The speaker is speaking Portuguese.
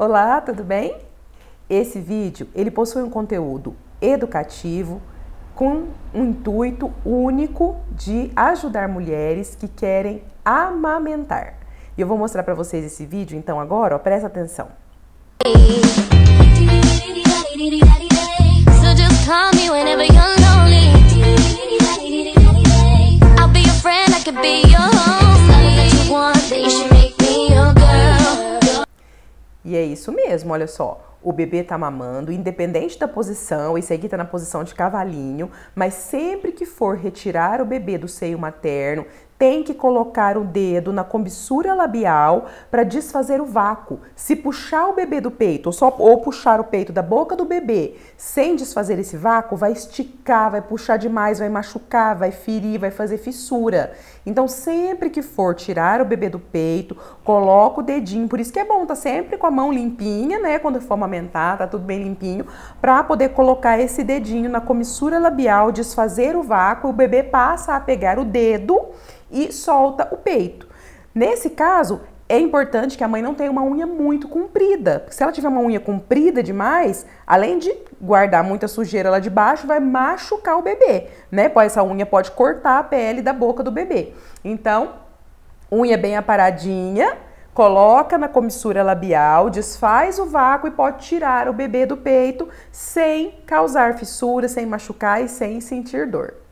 Olá, tudo bem? Esse vídeo, ele possui um conteúdo educativo com um intuito único de ajudar mulheres que querem amamentar. E eu vou mostrar para vocês esse vídeo, então agora, ó, presta atenção. So E é isso mesmo, olha só. O bebê tá mamando, independente da posição, esse aqui tá na posição de cavalinho, mas sempre que for retirar o bebê do seio materno, tem que colocar o dedo na comissura labial para desfazer o vácuo. Se puxar o bebê do peito ou, só, ou puxar o peito da boca do bebê sem desfazer esse vácuo, vai esticar, vai puxar demais, vai machucar, vai ferir, vai fazer fissura. Então, sempre que for tirar o bebê do peito, coloca o dedinho. Por isso que é bom, tá sempre com a mão limpinha, né? Quando for amamentar, tá tudo bem limpinho, para poder colocar esse dedinho na comissura labial, desfazer o vácuo, o bebê passa a pegar o dedo e solta o peito. Nesse caso, é importante que a mãe não tenha uma unha muito comprida. Se ela tiver uma unha comprida demais, além de guardar muita sujeira lá de baixo, vai machucar o bebê, né? Essa unha pode cortar a pele da boca do bebê. Então, unha bem aparadinha, coloca na comissura labial, desfaz o vácuo e pode tirar o bebê do peito sem causar fissura, sem machucar e sem sentir dor.